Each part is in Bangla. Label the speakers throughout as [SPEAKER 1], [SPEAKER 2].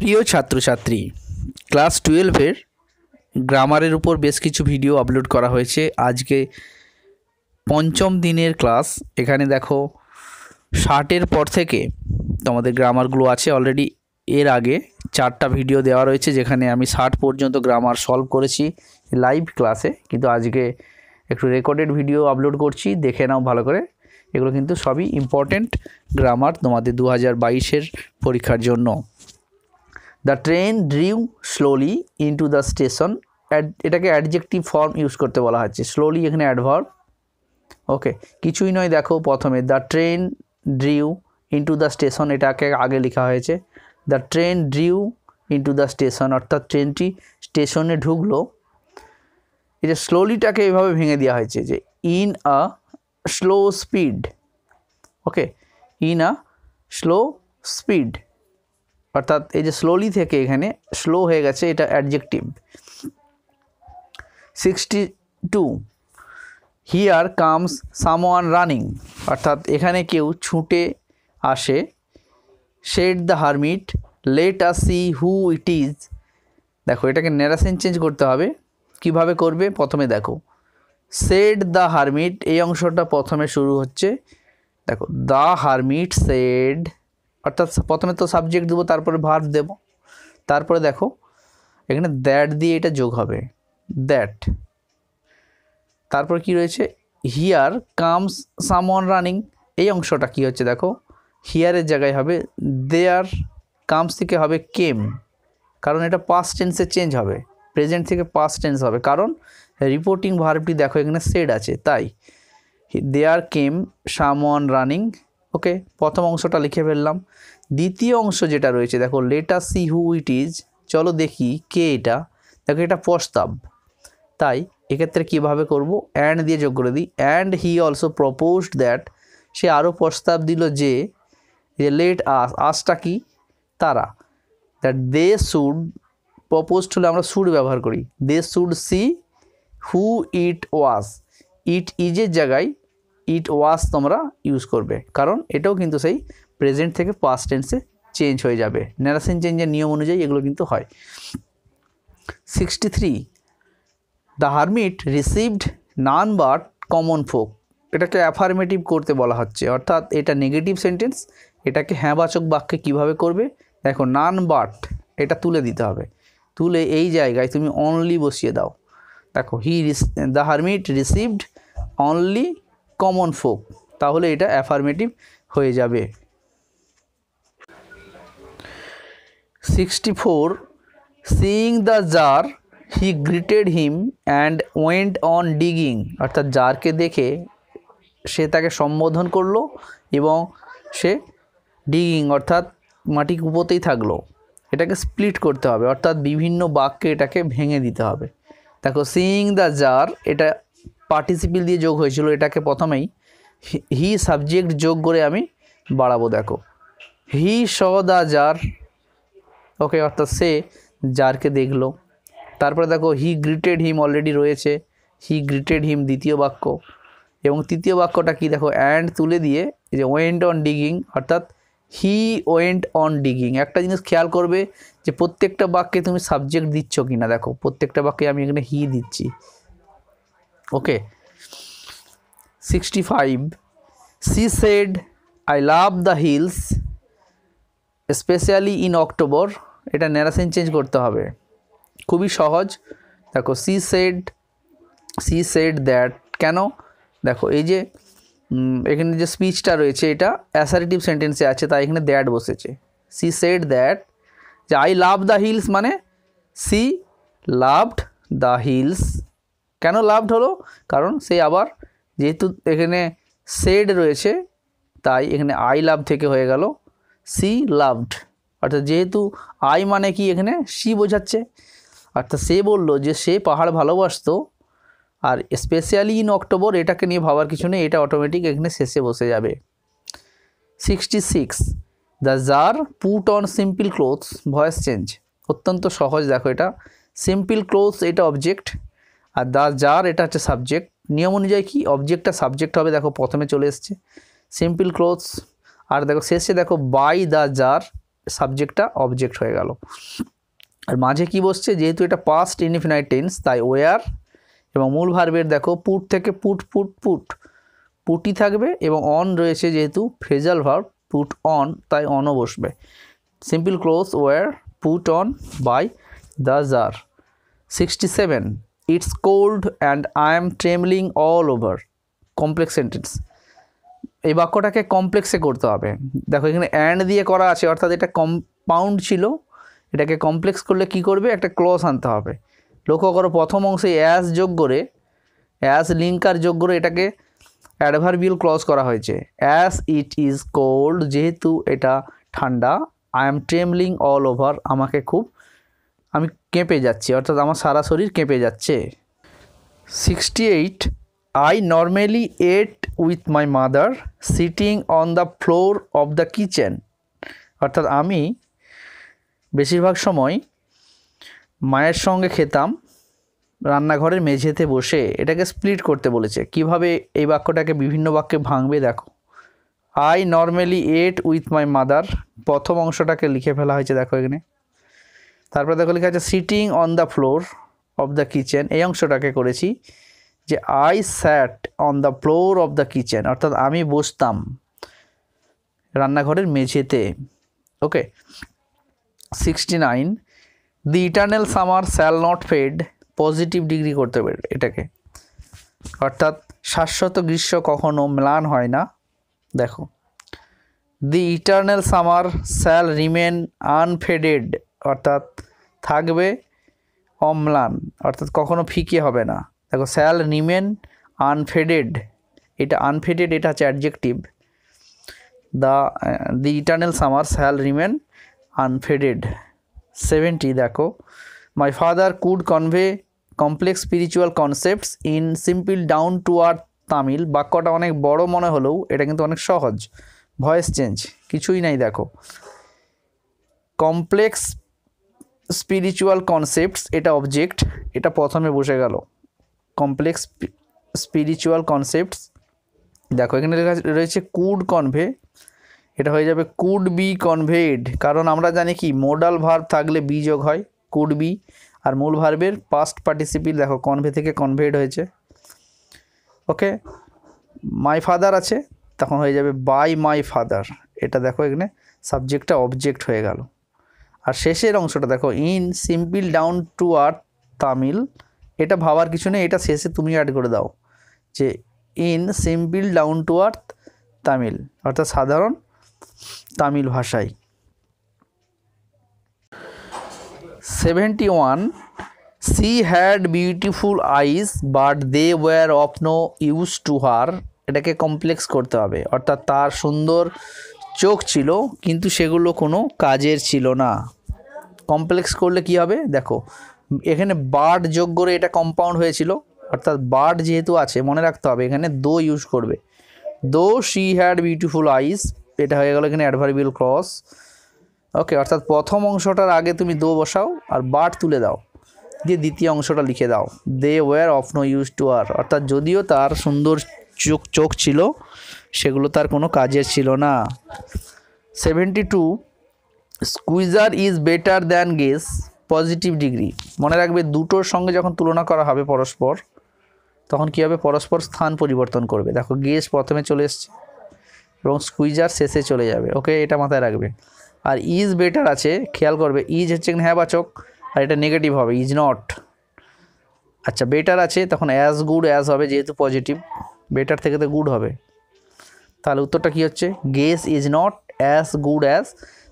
[SPEAKER 1] প্রিয় ছাত্রছাত্রী ক্লাস টুয়েলভের গ্রামারের উপর বেশ কিছু ভিডিও আপলোড করা হয়েছে আজকে পঞ্চম দিনের ক্লাস এখানে দেখো ষাটের পর থেকে তোমাদের গ্রামারগুলো আছে অলরেডি এর আগে চারটা ভিডিও দেওয়া রয়েছে যেখানে আমি ষাট পর্যন্ত গ্রামার সলভ করেছি লাইভ ক্লাসে কিন্তু আজকে একটু রেকর্ডেড ভিডিও আপলোড করছি দেখে নাও ভালো করে এগুলো কিন্তু সবই ইম্পর্ট্যান্ট গ্রামার তোমাদের দু হাজার পরীক্ষার জন্য the train drew slowly into the station এটাকে অ্যাডজেক্টিভ ফর্ম ইউজ করতে বলা হচ্ছে স্লোলি এখানে অ্যাডভার্ব ওকে কিছুই নয় দেখো প্রথমে the train drew into the station এটাকে আগে লেখা হয়েছে the train drew into the station অর্থাৎ ট্রেনটি স্টেশনে ঢুকলো এটা স্লোলিটাকে এভাবে ভেঙে দেওয়া হয়েছে যে in a slow speed okay in a slow speed অর্থাৎ এই যে স্লোলি থেকে এখানে স্লো হয়ে গেছে এটা adjective sixty two here comes someone running অর্থাৎ এখানে কেউ ছুটে আসে said the hermit let us see who it is দেখো এটাকে ন্যারাসেন চেঞ্জ করতে হবে কিভাবে করবে প্রথমে দেখো সেড দ্য হারমিট এই অংশটা প্রথমে শুরু হচ্ছে দেখো দ্য হারমিট সেড অর্থাৎ প্রথমে তো সাবজেক্ট দেবো তারপরে ভার্ভ দেব তারপরে দেখো এখানে দ্যাট দিয়ে এটা যোগ হবে দ্যাট তারপর কি রয়েছে হিয়ার কামস সামওয়ান রানিং এই অংশটা কি হচ্ছে দেখো হিয়ারের জায়গায় হবে দেয়ার কামস থেকে হবে কেম কারণ এটা পাস্ট টেন্সে চেঞ্জ হবে প্রেজেন্ট থেকে পাস্ট টেন্স হবে কারণ রিপোর্টিং ভার্বটি দেখো এখানে সেড আছে তাই দেয়ার কেম সামওয়ান রানিং ওকে প্রথম অংশটা লিখে ফেললাম দ্বিতীয় অংশ যেটা রয়েছে দেখো লেটা সি হু ইট ইজ চলো দেখি কে এটা দেখো এটা প্রস্তাব তাই এক্ষেত্রে কিভাবে করব অ্যান্ড দিয়ে যোগ করে দিই and he also proposed that সে আরও প্রস্তাব দিল যে লেট আস আসটা কি তারা দ্যাট দে শুড প্রপোজড হলে আমরা শুড ব্যবহার করি দে শুড সি হু ইট ওয়াজ ইট ইজের জায়গায় ইট ওয়াস তোমরা ইউজ করবে কারণ এটাও কিন্তু সেই প্রেজেন্ট থেকে পাস্ট টেন্সে চেঞ্জ হয়ে যাবে ন্যারাসিন চেঞ্জের নিয়ম অনুযায়ী এগুলো কিন্তু হয় sixty three the hermit received none but common folk এটাকে অ্যাফার্মেটিভ করতে বলা হচ্ছে অর্থাৎ এটা নেগেটিভ সেন্টেন্স এটাকে হ্যাঁবাচক বাক্যে কিভাবে করবে দেখো নান বাট এটা তুলে দিতে হবে তুলে এই জায়গায় তুমি অনলি বসিয়ে দাও দেখো হি রিস the hermit received only common folk তাহলে এটা অ্যাফার্মেটিভ হয়ে যাবে sixty four seeing the tsar he greeted him and went on digging অর্থাৎ জারকে দেখে সে তাকে সম্বোধন করলো এবং সে ডিগিং অর্থাৎ মাটি কুপোতেই থাকলো এটাকে স্প্লিট করতে হবে অর্থাৎ বিভিন্ন বাক্যে এটাকে ভেঙে দিতে হবে দেখো সিইং দ্য জার এটা পার্টিসিপিল দিয়ে যোগ হয়েছিল এটাকে প্রথমেই হি সাবজেক্ট যোগ করে আমি বাড়াবো দেখো হি সদা দা জার ওকে অর্থাৎ সে জারকে দেখলো তারপরে দেখো হি গ্রিটেড হিম অলরেডি রয়েছে হি গ্রিটেড হিম দ্বিতীয় বাক্য এবং তৃতীয় বাক্যটা কি দেখো অ্যান্ড তুলে দিয়ে যে ওয়েন্ট অন ডিগিং অর্থাৎ হি ওয়েন্ট অন ডিগিং একটা জিনিস খেয়াল করবে যে প্রত্যেকটা বাক্যে তুমি সাবজেক্ট দিচ্ছ কি না দেখো প্রত্যেকটা বাক্যে আমি এখানে হি দিচ্ছি okay sixty five she said I love the hills specially in October এটা ন্যারাসেন চেঞ্জ করতে হবে খুবই সহজ দেখো she said she said that কেন দেখো এই যে এখানে যে স্পিচটা রয়েছে এটা অ্যাসারেটিভ সেন্টেন্সে আছে তাই এখানে দ্যাট বসেছে সি সেড দ্যাট যে আই লাভ দ্য হিলস মানে সি লাভড দ্য হিলস কেন লাভ হলো কারণ সে আবার যেহেতু এখানে সেড রয়েছে তাই এখানে আই লাভ থেকে হয়ে গেল সি লাভড অর্থাৎ যেহেতু আই মানে কি এখানে সি বোঝাচ্ছে অর্থাৎ সে বলল যে সে পাহাড় ভালোবাসত আর স্পেশালি ইন অক্টোবর এটাকে নিয়ে ভাবার কিছু নেই এটা অটোমেটিক এখানে শেষে বসে যাবে sixty six the tsar put on simple clothes voice change অত্যন্ত সহজ দেখো এটা সিম্পল ক্লোথস এটা অবজেক্ট আর দাস যার এটা হচ্ছে সাবজেক্ট নিয়ম অনুযায়ী কি অবজেক্টটা সাবজেক্ট হবে দেখো প্রথমে চলে এসছে সিম্পল ক্লোথস আর দেখো শেষে দেখো বাই দা যার সাবজেক্টটা অবজেক্ট হয়ে গেল আর মাঝে কি বসছে যেহেতু এটা পাস্ট ইনফিনাইট টেন্স তাই ওয়ার এবং মূল ভার্বের দেখো পুট থেকে পুট পুট পুট পুটি থাকবে এবং অন রয়েছে যেহেতু ফ্রেজাল ভার্ব পুট অন তাই অনও বসবে simple clothes were put on by the tsar sixty seven it's cold and I am trembling all over complex sentence এই বাক্যটাকে কমপ্লেক্সে করতে হবে দেখো এখানে অ্যান্ড দিয়ে করা আছে অর্থাৎ এটা কম্পাউন্ড ছিল এটাকে কমপ্লেক্স করলে কি করবে একটা ক্লস আনতে হবে লক্ষ্য করো প্রথম অংশে অ্যাস যোগ করে অ্যাস লিঙ্কার যোগ করে এটাকে অ্যাডভারবিল ক্লস করা হয়েছে অ্যাস ইট ইজ কোল্ড যেহেতু এটা ঠান্ডা I am trembling all over আমাকে খুব আমি কেঁপে যাচ্ছে অর্থাৎ আমার সারা শরীর কেঁপে যাচ্ছে sixty eight I normally ate with my mother sitting on the floor of the kitchen অর্থাৎ আমি বেশিরভাগ সময় মায়ের সঙ্গে খেতাম রান্নাঘরের মেঝেতে বসে এটাকে স্প্লিট করতে বলেছে কিভাবে এই বাক্যটাকে বিভিন্ন বাক্যে ভাঙবে দেখো I normally ate with my mother প্রথম অংশটাকে লিখে ফেলা হয়েছে দেখো এখানে তারপরে দেখো লেখা আছে sitting on the floor of the kitchen এই অংশটাকে করেছি যে I sat on the floor of the kitchen অর্থাৎ আমি বসতাম রান্নাঘরের মেঝেতে okay sixty nine the eternal summer shall not fade positive degree করতে পারে এটাকে অর্থাৎ শাশ্বত গ্রীষ্ম কখনো ম্লান হয় না দেখো the eternal summer shall remain unfaded অর্থাৎ থাকবে অম্লান অর্থাৎ কখনো ফিকে হবে না দেখো স্যাল রিমেন আনফেডেড এটা আনফেডেড এটা হচ্ছে adjective the the eternal summer shall remain unfaded seventy দেখো my father could convey complex spiritual concepts in simple down to earth Tamil বাক্যটা অনেক বড় মনে হলেও এটা কিন্তু অনেক সহজ ভয়েস চেঞ্জ কিছুই নাই দেখো কমপ্লেক্স স্পিরিচুয়াল কনসেপ্টস এটা অবজেক্ট এটা প্রথমে বসে গেল কমপ্লেক্স স্পিরিচুয়াল কনসেপ্টস দেখো এখানে লেখা রয়েছে কুড কনভে এটা হয়ে যাবে কুড বি কনভেড কারণ আমরা জানি কি মোডাল ভার্ব থাকলে বি যোগ হয় কুড বি আর মূল ভার্বের পাস্ট পার্টিসিপিল দেখো কনভে থেকে কনভেড হয়েছে ওকে মাই ফাদার আছে তখন হয়ে যাবে বাই মাই ফাদার এটা দেখো এখানে সাবজেক্টটা অবজেক্ট হয়ে গেল আর শেষের অংশটা দেখো in simple down to earth Tamil এটা ভাবার কিছু নেই এটা শেষে তুমি অ্যাড করে দাও যে in simple down to earth Tamil অর্থাৎ সাধারণ তামিল ভাষায় seventy one she had beautiful eyes but they were of no use to her এটাকে কমপ্লেক্স করতে হবে অর্থাৎ তার সুন্দর চোখ ছিল কিন্তু সেগুলো কোনো কাজের ছিল না কমপ্লেক্স করলে কি হবে দেখো এখানে বার্ড যোগ করে এটা কম্পাউন্ড হয়েছিল অর্থাৎ বার্ড যেহেতু আছে মনে রাখতে হবে এখানে দো ইউজ করবে দো শি হ্যাড বিউটিফুল আইস এটা হয়ে গেল এখানে অ্যাডভারবিল ক্রস ওকে অর্থাৎ প্রথম অংশটার আগে তুমি দো বসাও আর বার্ড তুলে দাও দিয়ে দ্বিতীয় অংশটা লিখে দাও they were of no use to আর অর্থাৎ যদিও তার সুন্দর চোখ চোখ ছিল সেগুলো তার কোনো কাজের ছিল না seventy two squeezer is better than guess positive degree মনে রাখবে দুটোর সঙ্গে যখন তুলনা করা হবে পরস্পর তখন কী হবে পরস্পর স্থান পরিবর্তন করবে দেখো গেস প্রথমে চলে এসছে এবং স্কুইজার শেষে চলে যাবে ওকে এটা মাথায় রাখবে আর ইজ বেটার আছে খেয়াল করবে ইজ হচ্ছে হ্যাঁ বাচক আর এটা নেগেটিভ হবে ইজ নট আচ্ছা বেটার আছে তখন অ্যাজ গুড অ্যাজ হবে যেহেতু পজিটিভ বেটার থেকে তো গুড হবে তাহলে উত্তরটা কি হচ্ছে guess is not as good as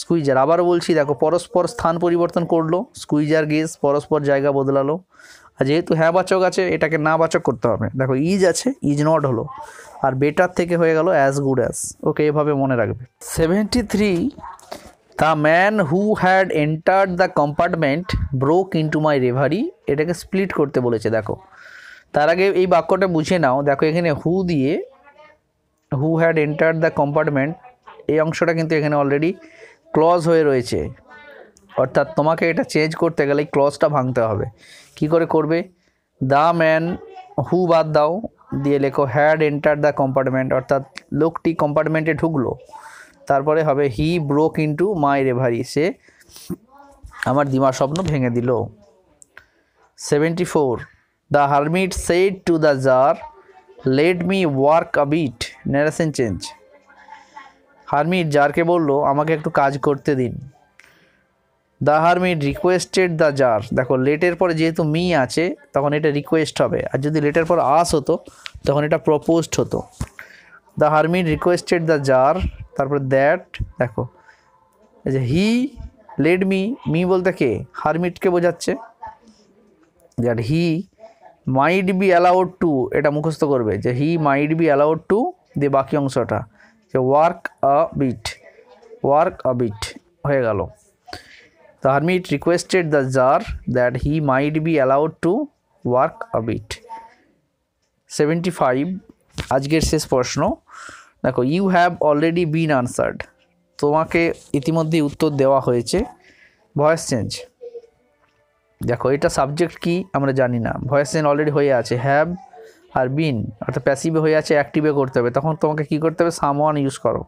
[SPEAKER 1] squeezer আবার বলছি দেখো পরস্পর স্থান পরিবর্তন করলো স্কুইজার গেস পরস্পর জায়গা বদলালো আর যেহেতু হ্যাঁ বাচক আছে এটাকে না বাচক করতে হবে দেখো ইজ আছে ইজ নট হলো আর বেটার থেকে হয়ে গেল অ্যাজ গুড অ্যাজ ওকে এভাবে মনে রাখবে seventy three the man who had entered the compartment broke into my reverie এটাকে স্প্লিট করতে বলেছে দেখো তার আগে এই বাক্যটা বুঝে নাও দেখো এখানে হু দিয়ে who had enter the compartment এই অংশটা কিন্তু এখানে অলরেডি ক্লজ হয়ে রয়েছে অর্থাৎ তোমাকে এটা চেঞ্জ করতে গেলে ক্লজটা ভাঙতে হবে কি করে করবে দ্য ম্যান হু বাদ দাও দিয়ে লেখো হ্যাড এন্টার দ্য কম্পার্টমেন্ট অর্থাৎ লোকটি কম্পার্টমেন্টে ঢুকলো তারপরে হবে he broke into my reverie সে আমার দিমা স্বপ্ন ভেঙে দিল seventy four the hermit said to the czar let me work a bit narration change hermit জারকে বলল আমাকে একটু কাজ করতে দিন the hermit requested the czar দেখো লেটের পরে যেহেতু মি আছে তখন এটা রিকোয়েস্ট হবে আর যদি লেটের পর আস হতো তখন এটা প্রপোজড হতো the hermit requested the czar তারপরে দ্যাট দেখো যে হি লেড মি মি বলতে কে হারমিটকে বোঝাচ্ছে that he might be allowed to এটা মুখস্থ করবে যে he might be allowed to দিয়ে বাকি অংশটা যে work a bit work a bit হয়ে গেল the hermit requested the czar that he might be allowed to work a bit seventy five আজকের শেষ প্রশ্ন দেখো you have already been answered তোমাকে ইতিমধ্যে উত্তর দেওয়া হয়েছে ভয়েস চেঞ্জ দেখো এটা সাবজেক্ট কি আমরা জানি না ভয়েস চেঞ্জ অলরেডি হয়ে আছে হ্যাভ আর বিন অর্থাৎ প্যাসিভে হয়ে আছে অ্যাক্টিভে করতে হবে তখন তোমাকে কি করতে হবে সামওয়ান ইউজ করো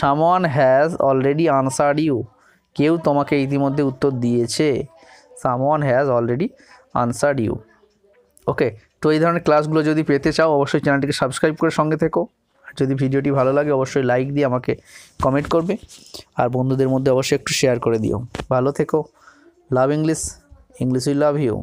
[SPEAKER 1] someone has already answered you কেউ তোমাকে ইতিমধ্যে উত্তর দিয়েছে someone has already answered you okay তো এই ধরনের ক্লাসগুলো যদি পেতে চাও অবশ্যই চ্যানেলটিকে সাবস্ক্রাইব করে সঙ্গে থেকো যদি ভিডিওটি ভালো লাগে অবশ্যই লাইক দিয়ে আমাকে কমেন্ট করবে আর বন্ধুদের মধ্যে অবশ্যই একটু শেয়ার করে দিও ভালো থেকো love English English we love you